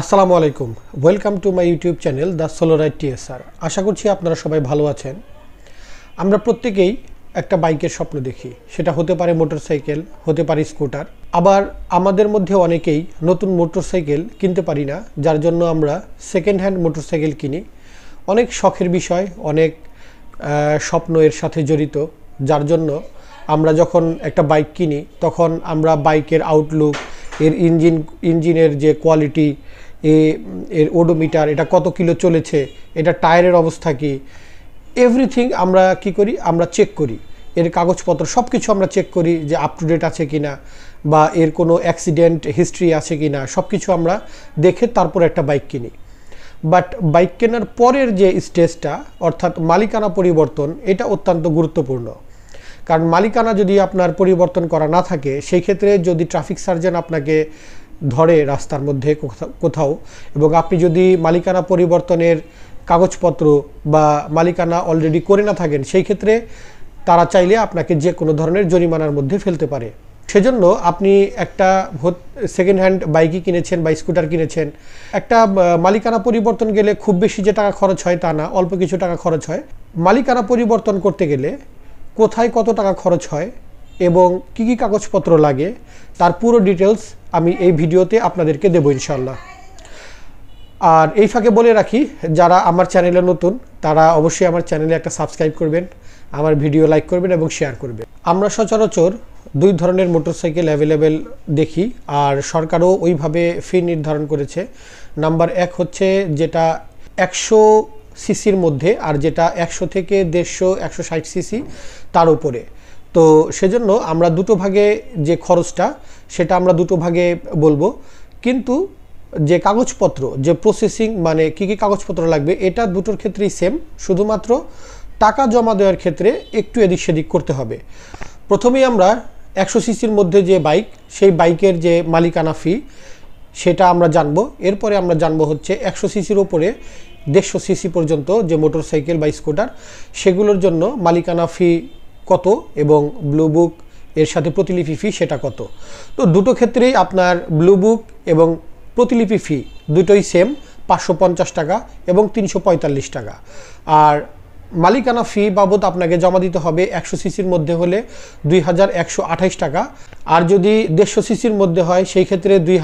আসসালামু আলাইকুম welcome to my YouTube channel the সোলোরাইট টিএসআর আশা করছি আপনারা সবাই ভালো আছেন আমরা প্রত্যেকেই একটা বাইকের স্বপ্ন দেখি সেটা হতে পারে মোটরসাইকেল হতে পারে স্কুটার আবার আমাদের মধ্যে অনেকেই নতুন মোটরসাইকেল কিনতে পারি না যার জন্য আমরা সেকেন্ড হ্যান্ড মোটরসাইকেল কিনি অনেক শখের বিষয় অনেক স্বপ্ন এর সাথে জড়িত যার জন্য আমরা যখন একটা বাইক কিনি তখন আমরা বাইকের আউটলুক এর ইঞ্জিন ইঞ্জিনের যে কোয়ালিটি এর ওডোমিটার এটা কত কিলো চলেছে এটা টায়ারের অবস্থা কি এভরিথিং আমরা কি করি আমরা চেক করি এর কাগজপত্র সব কিছু আমরা চেক করি যে আপ টু ডেট আছে কি না বা এর কোনো অ্যাক্সিডেন্ট হিস্ট্রি আছে কি না সব কিছু আমরা দেখে তারপর একটা বাইক কিনি বাট বাইক কেনার পরের যে স্টেজটা অর্থাৎ মালিকানা পরিবর্তন এটা অত্যন্ত গুরুত্বপূর্ণ কারণ মালিকানা যদি আপনার পরিবর্তন করা না থাকে সেই ক্ষেত্রে যদি ট্রাফিক সার্জন আপনাকে ধরে রাস্তার মধ্যে কোথাও এবং আপনি যদি মালিকানা পরিবর্তনের কাগজপত্র বা মালিকানা অলরেডি করে না থাকেন সেই ক্ষেত্রে তারা চাইলে আপনাকে যে কোনো ধরনের জরিমানার মধ্যে ফেলতে পারে সেজন্য আপনি একটা সেকেন্ড হ্যান্ড বাইকই কিনেছেন বা স্কুটার কিনেছেন একটা মালিকানা পরিবর্তন গেলে খুব বেশি যে টাকা খরচ হয় তা না অল্প কিছু টাকা খরচ হয় মালিকানা পরিবর্তন করতে গেলে কোথায় কত টাকা খরচ হয় এবং কি কি কাগজপত্র লাগে তার পুরো ডিটেলস আমি এই ভিডিওতে আপনাদেরকে দেবো ইনশাল্লাহ আর এই ফাঁকে বলে রাখি যারা আমার চ্যানেলে নতুন তারা অবশ্যই আমার চ্যানেলে একটা সাবস্ক্রাইব করবেন আমার ভিডিও লাইক করবেন এবং শেয়ার করবেন আমরা সচরাচর দুই ধরনের মোটরসাইকেল অ্যাভেলেবেল দেখি আর সরকারও ওইভাবে ফি নির্ধারণ করেছে নাম্বার এক হচ্ছে যেটা একশো সিসির মধ্যে আর যেটা একশো থেকে দেড়শো একশো ষাট সিসি তার উপরে তো সেজন্য আমরা দুটো ভাগে যে খরচটা সেটা আমরা দুটো ভাগে বলবো কিন্তু যে কাগজপত্র যে প্রসেসিং মানে কী কী কাগজপত্র লাগবে এটা দুটোর ক্ষেত্রেই সেম শুধুমাত্র টাকা জমা দেওয়ার ক্ষেত্রে একটু এদিক সেদিক করতে হবে প্রথমেই আমরা একশো সিসির মধ্যে যে বাইক সেই বাইকের যে মালিকানা ফি সেটা আমরা জানব এরপরে আমরা জানব হচ্ছে একশো সিসির ওপরে দেড়শো সিসি পর্যন্ত যে মোটর সাইকেল বা স্কুটার সেগুলোর জন্য মালিকানা ফি কত এবং ব্লু বুক এর সাথে প্রতিলিপি ফি সেটা কত তো দুটো ক্ষেত্রেই আপনার ব্লু বুক এবং প্রতিলিপি ফি দুটোই সেম পাঁচশো টাকা এবং তিনশো টাকা আর মালিকানা ফি বাবদ আপনাকে জমা দিতে হবে একশো সিসির মধ্যে হলে দুই টাকা আর যদি দেড়শো সিসির মধ্যে হয় সেই ক্ষেত্রে দুই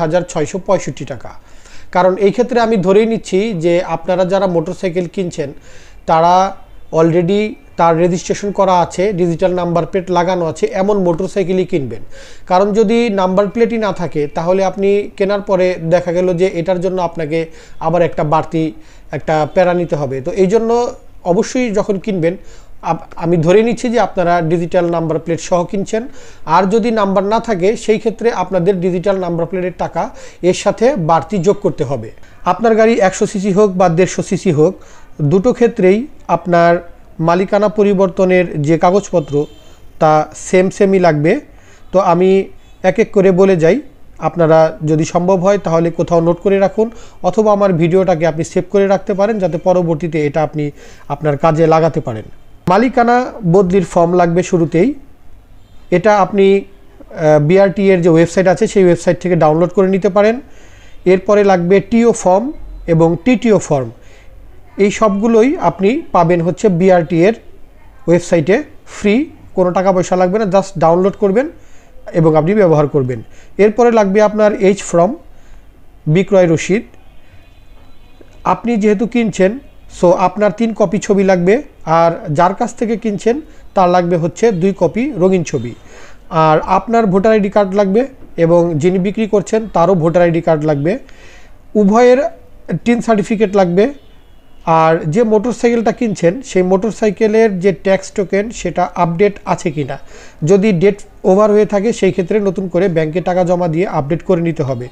টাকা কারণ এই ক্ষেত্রে আমি ধরেই নিচ্ছি যে আপনারা যারা মোটরসাইকেল কিনছেন তারা অলরেডি তার রেজিস্ট্রেশন করা আছে ডিজিটাল নাম্বার প্লেট লাগানো আছে এমন মোটরসাইকেলই কিনবেন কারণ যদি নাম্বার প্লেটই না থাকে তাহলে আপনি কেনার পরে দেখা গেল যে এটার জন্য আপনাকে আবার একটা বাড়তি একটা প্যারা নিতে হবে তো এই জন্য অবশ্যই যখন কিনবেন আমি ধরে নিচ্ছি যে আপনারা ডিজিটাল নাম্বার প্লেট সহ কিনছেন আর যদি নাম্বার না থাকে সেই ক্ষেত্রে আপনাদের ডিজিটাল নাম্বার প্লেটের টাকা এর সাথে বাড়তি যোগ করতে হবে আপনার গাড়ি একশো সিসি হোক বা দেড়শো সিসি হোক দুটো ক্ষেত্রেই আপনার মালিকানা পরিবর্তনের যে কাগজপত্র তা সেম সেমই লাগবে তো আমি এক এক করে বলে যাই আপনারা যদি সম্ভব হয় তাহলে কোথাও নোট করে রাখুন অথবা আমার ভিডিওটাকে আপনি সেভ করে রাখতে পারেন যাতে পরবর্তীতে এটা আপনি আপনার কাজে লাগাতে পারেন মালিকানা বদলির ফর্ম লাগবে শুরুতেই এটা আপনি বিআরটি এর যে ওয়েবসাইট আছে সেই ওয়েবসাইট থেকে ডাউনলোড করে নিতে পারেন এরপরে লাগবে টিও ফর্ম এবং টিটিও ফর্ম এই সবগুলোই আপনি পাবেন হচ্ছে বিআরটি এর ওয়েবসাইটে ফ্রি কোনো টাকা পয়সা লাগবে না জাস্ট ডাউনলোড করবেন এবং আপনি ব্যবহার করবেন এরপরে লাগবে আপনার এইচ ফ্রম বিক্রয় রশিদ আপনি যেহেতু কিনছেন সো আপনার তিন কপি ছবি লাগবে আর যার কাছ থেকে কিনছেন তার লাগবে হচ্ছে দুই কপি রঙিন ছবি আর আপনার ভোটার আইডি কার্ড লাগবে এবং যিনি বিক্রি করছেন তারও ভোটার আইডি কার্ড লাগবে উভয়ের টিন সার্টিফিকেট লাগবে আর যে মোটরসাইকেলটা কিনছেন সেই মোটরসাইকেলের যে ট্যাক্স টোকেন সেটা আপডেট আছে কি না যদি ডেট ওভার হয়ে থাকে সেই ক্ষেত্রে নতুন করে ব্যাংকে টাকা জমা দিয়ে আপডেট করে নিতে হবে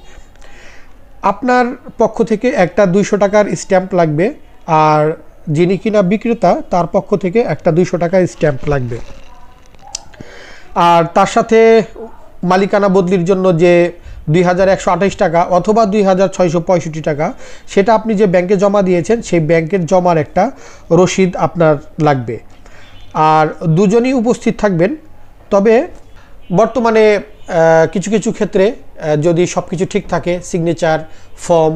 আপনার পক্ষ থেকে একটা দুইশো টাকার স্ট্যাম্প লাগবে আর যিনি কিনা বিক্রেতা তার পক্ষ থেকে একটা দুইশো টাকার স্ট্যাম্প লাগবে আর তার সাথে মালিকানা বদলির জন্য যে দুই টাকা অথবা দুই টাকা সেটা আপনি যে ব্যাংকে জমা দিয়েছেন সেই ব্যাংকের জমার একটা রসিদ আপনার লাগবে আর দুজনই উপস্থিত থাকবেন তবে বর্তমানে কিছু কিছু ক্ষেত্রে যদি সব কিছু ঠিক থাকে সিগনেচার ফর্ম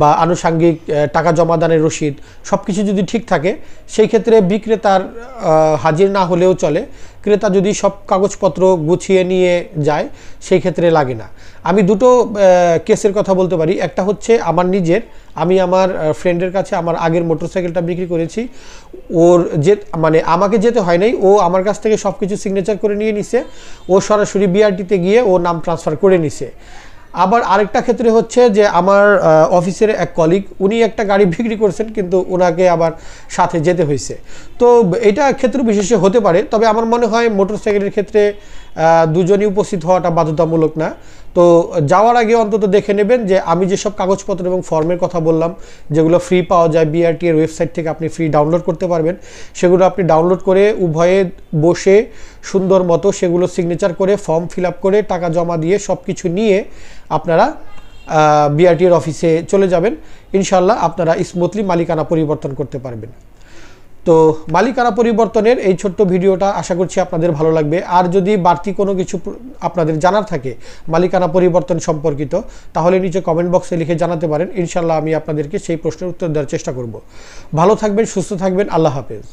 বা আনুষাঙ্গিক টাকা জমাদানের রসিদ সব কিছু যদি ঠিক থাকে সেই ক্ষেত্রে বিক্রেতার হাজির না হলেও চলে ক্রেতা যদি সব কাগজপত্র গুছিয়ে নিয়ে যায় সেই ক্ষেত্রে লাগে না আমি দুটো কেসের কথা বলতে পারি একটা হচ্ছে আমার নিজের আমি আমার ফ্রেন্ডের কাছে আমার আগের মোটরসাইকেলটা বিক্রি করেছি ওর যে মানে আমাকে যেতে হয় নাই ও আমার কাছ থেকে সব কিছু সিগনেচার করে নিয়ে নিছে ও সরাসরি বিআরটিতে গিয়ে ও নাম ট্রান্সফার করে নিছে আবার আরেকটা ক্ষেত্রে হচ্ছে যে আমার অফিসের এক কলিগ উনি একটা গাড়ি বিক্রি করছেন কিন্তু ওনাকে আবার সাথে যেতে হয়েছে তো এটা ক্ষেত্র বিশেষে হতে পারে তবে আমার মনে হয় মোটরসাইকেলের ক্ষেত্রে দুজনই উপস্থিত হওয়াটা বাধ্যতামূলক না তো যাওয়ার আগে অন্তত দেখে নেবেন যে আমি যেসব কাগজপত্র এবং ফর্মের কথা বললাম যেগুলো ফ্রি পাওয়া যায় বিআরটি এর ওয়েবসাইট থেকে আপনি ফ্রি ডাউনলোড করতে পারবেন সেগুলো আপনি ডাউনলোড করে উভয়ে বসে সুন্দর মতো সেগুলো সিগনেচার করে ফর্ম ফিল করে টাকা জমা দিয়ে সব কিছু নিয়ে আপনারা এর অফিসে চলে যাবেন ইনশাল্লাহ আপনারা স্মুথলি মালিকানা পরিবর্তন করতে পারবেন তো মালিকানা পরিবর্তনের এই ছোট্ট ভিডিওটা আশা করছি আপনাদের ভালো লাগবে আর যদি বাড়তি কোনো কিছু আপনাদের জানার থাকে মালিকানা পরিবর্তন সম্পর্কিত তাহলে নিচে কমেন্ট বক্সে লিখে জানাতে পারেন ইনশাল্লাহ আমি আপনাদেরকে সেই প্রশ্নের উত্তর দেওয়ার চেষ্টা করব ভালো থাকবেন সুস্থ থাকবেন আল্লাহ হাফেজ